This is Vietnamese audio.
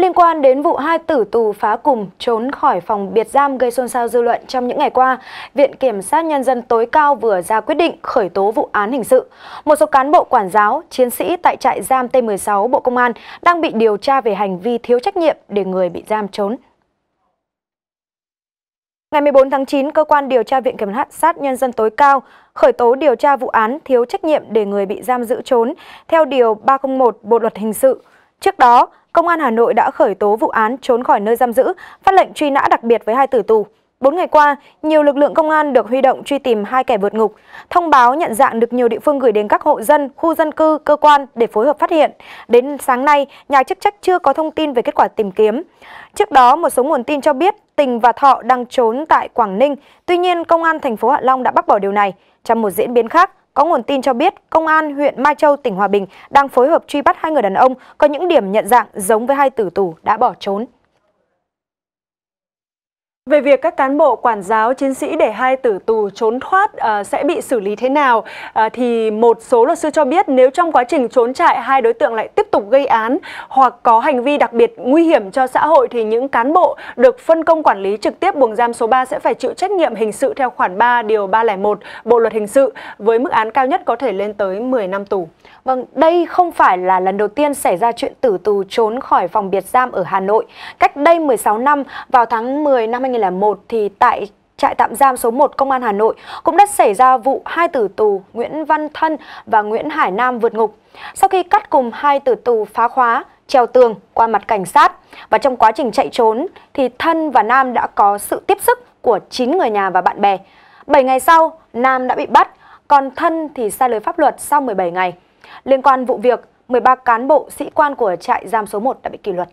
Liên quan đến vụ hai tử tù phá cùng trốn khỏi phòng biệt giam gây xôn xao dư luận trong những ngày qua, Viện Kiểm sát Nhân dân tối cao vừa ra quyết định khởi tố vụ án hình sự. Một số cán bộ quản giáo, chiến sĩ tại trại giam T16 Bộ Công an đang bị điều tra về hành vi thiếu trách nhiệm để người bị giam trốn. Ngày 14 tháng 9, Cơ quan Điều tra Viện Kiểm sát Nhân dân tối cao khởi tố điều tra vụ án thiếu trách nhiệm để người bị giam giữ trốn theo Điều 301 Bộ Luật Hình sự. Trước đó, Công an Hà Nội đã khởi tố vụ án trốn khỏi nơi giam giữ, phát lệnh truy nã đặc biệt với hai tử tù. Bốn ngày qua, nhiều lực lượng công an được huy động truy tìm hai kẻ vượt ngục. Thông báo nhận dạng được nhiều địa phương gửi đến các hộ dân, khu dân cư, cơ quan để phối hợp phát hiện. Đến sáng nay, nhà chức trách chưa có thông tin về kết quả tìm kiếm. Trước đó, một số nguồn tin cho biết Tình và Thọ đang trốn tại Quảng Ninh. Tuy nhiên, công an thành phố Hạ Long đã bác bỏ điều này. Trong một diễn biến khác, có nguồn tin cho biết, Công an huyện Mai Châu, tỉnh Hòa Bình đang phối hợp truy bắt hai người đàn ông có những điểm nhận dạng giống với hai tử tù đã bỏ trốn. Về việc các cán bộ quản giáo chiến sĩ để hai tử tù trốn thoát uh, sẽ bị xử lý thế nào uh, thì một số luật sư cho biết nếu trong quá trình trốn trại hai đối tượng lại tiếp tục gây án hoặc có hành vi đặc biệt nguy hiểm cho xã hội thì những cán bộ được phân công quản lý trực tiếp buồng giam số 3 sẽ phải chịu trách nhiệm hình sự theo khoản 3 điều 301 Bộ luật hình sự với mức án cao nhất có thể lên tới 10 năm tù. Vâng, đây không phải là lần đầu tiên xảy ra chuyện tử tù trốn khỏi phòng biệt giam ở Hà Nội. Cách đây 16 năm vào tháng 10 năm 2020 như là một thì tại trại tạm giam số 1 Công an Hà Nội cũng đã xảy ra vụ hai tử tù Nguyễn Văn Thân và Nguyễn Hải Nam vượt ngục. Sau khi cắt cùng hai tử tù phá khóa, treo tường qua mặt cảnh sát và trong quá trình chạy trốn thì Thân và Nam đã có sự tiếp sức của 9 người nhà và bạn bè. 7 ngày sau, Nam đã bị bắt, còn Thân thì xa lưới pháp luật sau 17 ngày. Liên quan vụ việc, 13 cán bộ sĩ quan của trại giam số 1 đã bị kỷ luật.